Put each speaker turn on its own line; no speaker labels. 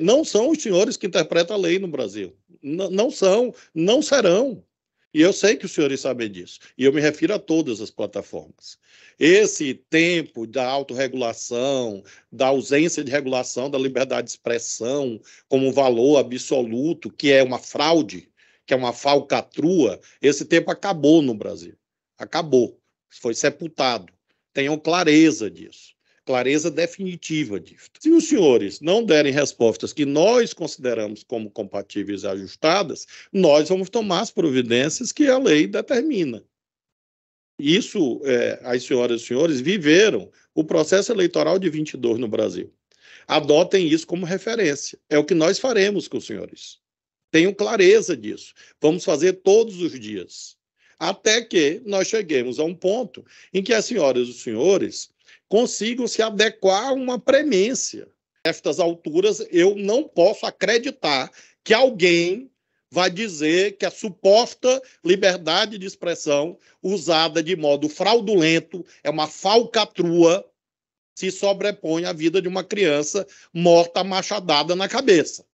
Não são os senhores que interpretam a lei no Brasil. N não são, não serão. E eu sei que os senhores sabem disso. E eu me refiro a todas as plataformas. Esse tempo da autorregulação, da ausência de regulação da liberdade de expressão como valor absoluto, que é uma fraude, que é uma falcatrua, esse tempo acabou no Brasil. Acabou. Foi sepultado. Tenham clareza disso clareza definitiva disso. Se os senhores não derem respostas que nós consideramos como compatíveis e ajustadas, nós vamos tomar as providências que a lei determina. Isso, é, as senhoras e senhores viveram o processo eleitoral de 22 no Brasil. Adotem isso como referência. É o que nós faremos com os senhores. Tenham clareza disso. Vamos fazer todos os dias. Até que nós cheguemos a um ponto em que as senhoras e os senhores consigam se adequar a uma premência. Nestas alturas, eu não posso acreditar que alguém vai dizer que a suposta liberdade de expressão usada de modo fraudulento é uma falcatrua se sobrepõe à vida de uma criança morta machadada na cabeça.